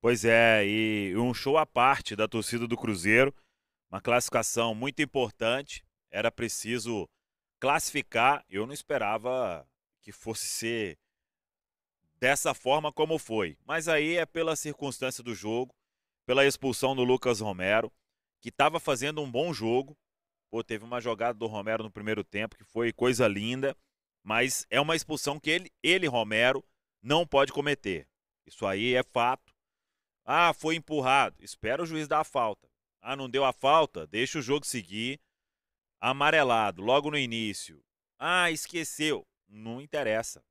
Pois é, e um show à parte da torcida do Cruzeiro, uma classificação muito importante, era preciso classificar. Eu não esperava que fosse ser dessa forma como foi, mas aí é pela circunstância do jogo, pela expulsão do Lucas Romero, que estava fazendo um bom jogo. Pô, teve uma jogada do Romero no primeiro tempo que foi coisa linda, mas é uma expulsão que ele, ele Romero, não pode cometer. Isso aí é fato. Ah, foi empurrado. Espera o juiz dar a falta. Ah, não deu a falta? Deixa o jogo seguir. Amarelado, logo no início. Ah, esqueceu. Não interessa.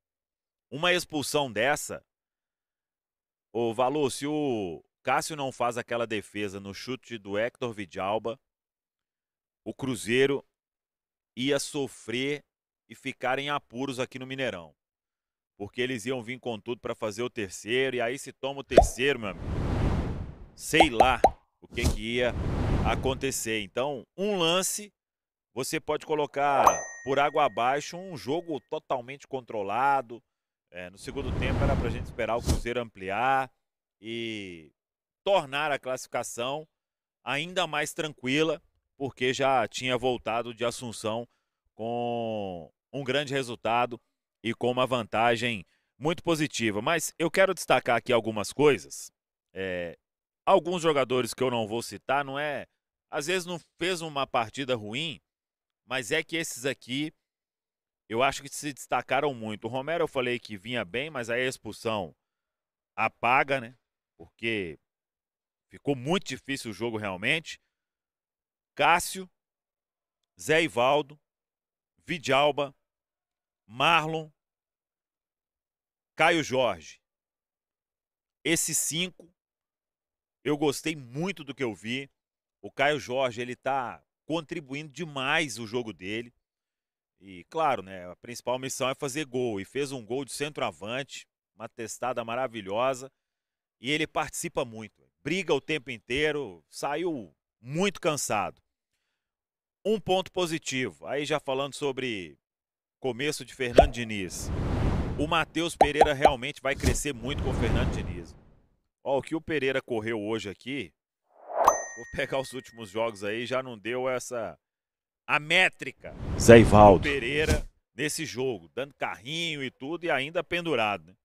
Uma expulsão dessa. Ô, Valor, se o Cássio não faz aquela defesa no chute do Hector Vidalba, o Cruzeiro ia sofrer e ficar em apuros aqui no Mineirão. Porque eles iam vir com tudo para fazer o terceiro, e aí se toma o terceiro, meu amigo sei lá o que, que ia acontecer. Então, um lance, você pode colocar por água abaixo um jogo totalmente controlado. É, no segundo tempo era para a gente esperar o Cruzeiro ampliar e tornar a classificação ainda mais tranquila, porque já tinha voltado de Assunção com um grande resultado e com uma vantagem muito positiva. Mas eu quero destacar aqui algumas coisas. É, alguns jogadores que eu não vou citar, não é. Às vezes não fez uma partida ruim, mas é que esses aqui eu acho que se destacaram muito. O Romero eu falei que vinha bem, mas aí a expulsão apaga, né? Porque ficou muito difícil o jogo realmente. Cássio, Zé Ivaldo, Vidalba, Marlon, Caio Jorge. Esses cinco eu gostei muito do que eu vi. O Caio Jorge, ele tá contribuindo demais o jogo dele. E claro, né, a principal missão é fazer gol e fez um gol de centroavante, uma testada maravilhosa. E ele participa muito, briga o tempo inteiro, saiu muito cansado. Um ponto positivo, aí já falando sobre começo de Fernando Diniz. O Matheus Pereira realmente vai crescer muito com o Fernando Diniz. Ó, o que o Pereira correu hoje aqui, vou pegar os últimos jogos aí, já não deu essa. A métrica. Zé Ivaldo. Pereira nesse jogo, dando carrinho e tudo, e ainda pendurado. Né?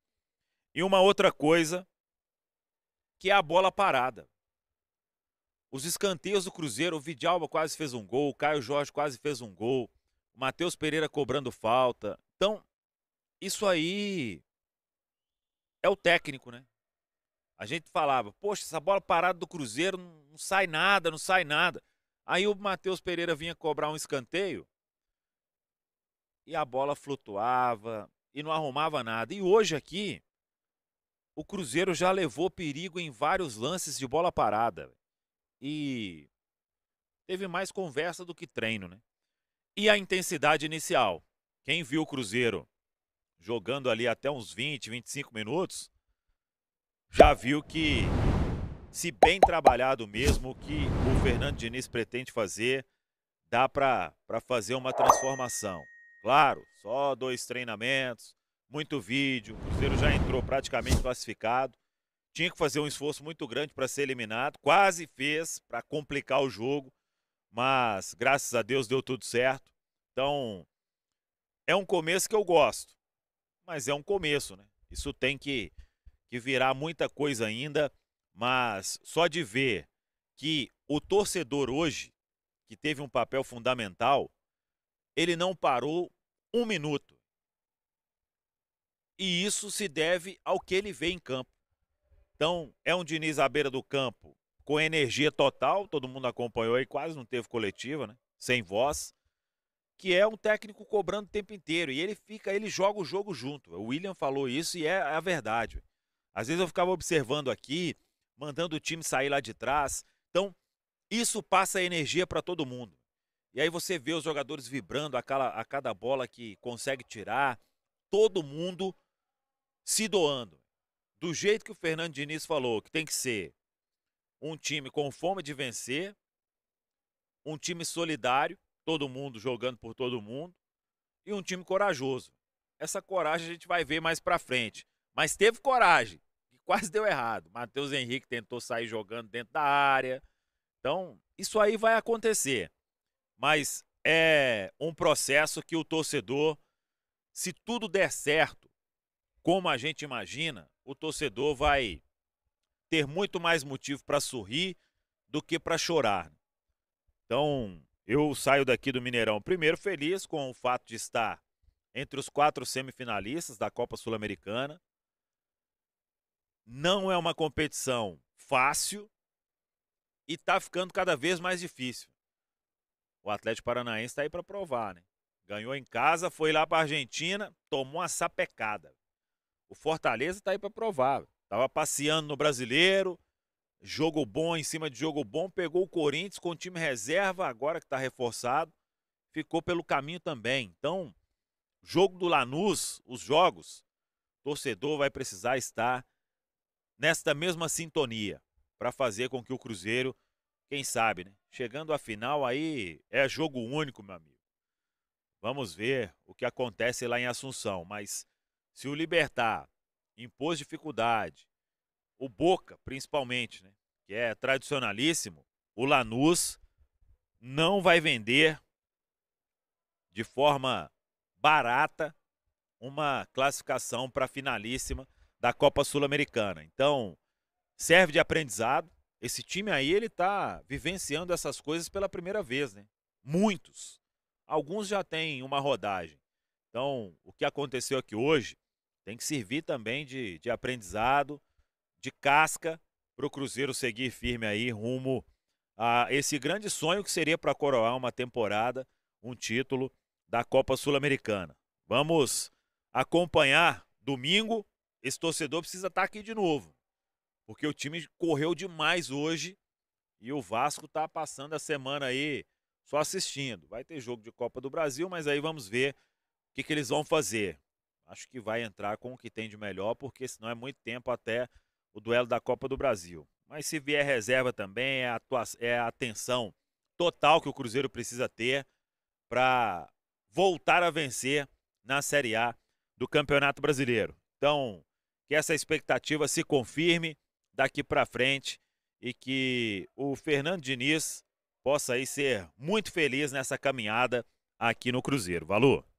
E uma outra coisa, que é a bola parada. Os escanteios do Cruzeiro, o Vidalba quase fez um gol, o Caio Jorge quase fez um gol, o Matheus Pereira cobrando falta. Então, isso aí é o técnico, né? A gente falava, poxa, essa bola parada do Cruzeiro não sai nada, não sai nada. Aí o Matheus Pereira vinha cobrar um escanteio e a bola flutuava e não arrumava nada. E hoje aqui, o Cruzeiro já levou perigo em vários lances de bola parada. E teve mais conversa do que treino, né? E a intensidade inicial. Quem viu o Cruzeiro jogando ali até uns 20, 25 minutos, já viu que, se bem trabalhado mesmo, o que o Fernando Diniz pretende fazer, dá para fazer uma transformação. Claro, só dois treinamentos, muito vídeo, o Cruzeiro já entrou praticamente classificado. Tinha que fazer um esforço muito grande para ser eliminado, quase fez para complicar o jogo, mas graças a Deus deu tudo certo. Então, é um começo que eu gosto, mas é um começo, né? Isso tem que que virá muita coisa ainda, mas só de ver que o torcedor hoje, que teve um papel fundamental, ele não parou um minuto. E isso se deve ao que ele vê em campo. Então, é um Diniz à beira do campo com energia total, todo mundo acompanhou aí quase não teve coletiva, né? Sem voz, que é um técnico cobrando o tempo inteiro e ele fica, ele joga o jogo junto. O William falou isso e é a verdade. Às vezes eu ficava observando aqui, mandando o time sair lá de trás. Então, isso passa energia para todo mundo. E aí você vê os jogadores vibrando a cada, a cada bola que consegue tirar, todo mundo se doando. Do jeito que o Fernando Diniz falou, que tem que ser um time com fome de vencer, um time solidário, todo mundo jogando por todo mundo, e um time corajoso. Essa coragem a gente vai ver mais para frente. Mas teve coragem. E quase deu errado. Matheus Henrique tentou sair jogando dentro da área. Então, isso aí vai acontecer. Mas é um processo que o torcedor, se tudo der certo, como a gente imagina, o torcedor vai ter muito mais motivo para sorrir do que para chorar. Então, eu saio daqui do Mineirão primeiro feliz com o fato de estar entre os quatro semifinalistas da Copa Sul-Americana. Não é uma competição fácil e está ficando cada vez mais difícil. O Atlético Paranaense está aí para provar, né? Ganhou em casa, foi lá para a Argentina, tomou uma sapecada. O Fortaleza está aí para provar. Tava passeando no Brasileiro, jogo bom em cima de jogo bom, pegou o Corinthians com o time reserva, agora que está reforçado, ficou pelo caminho também. Então, jogo do Lanús, os jogos, torcedor vai precisar estar nesta mesma sintonia para fazer com que o Cruzeiro, quem sabe, né? Chegando à final aí é jogo único, meu amigo. Vamos ver o que acontece lá em Assunção, mas se o Libertar impôs dificuldade, o Boca, principalmente, né, que é tradicionalíssimo, o Lanús não vai vender de forma barata uma classificação para finalíssima da Copa Sul-Americana. Então, serve de aprendizado. Esse time aí, ele tá vivenciando essas coisas pela primeira vez, né? Muitos. Alguns já têm uma rodagem. Então, o que aconteceu aqui hoje tem que servir também de, de aprendizado, de casca, para o Cruzeiro seguir firme aí rumo a esse grande sonho que seria para coroar uma temporada, um título da Copa Sul-Americana. Vamos acompanhar domingo esse torcedor precisa estar tá aqui de novo. Porque o time correu demais hoje e o Vasco está passando a semana aí só assistindo. Vai ter jogo de Copa do Brasil, mas aí vamos ver o que, que eles vão fazer. Acho que vai entrar com o que tem de melhor, porque senão é muito tempo até o duelo da Copa do Brasil. Mas se vier reserva também, é a, é a atenção total que o Cruzeiro precisa ter para voltar a vencer na Série A do Campeonato Brasileiro. Então, que essa expectativa se confirme daqui para frente e que o Fernando Diniz possa aí ser muito feliz nessa caminhada aqui no Cruzeiro. Valor!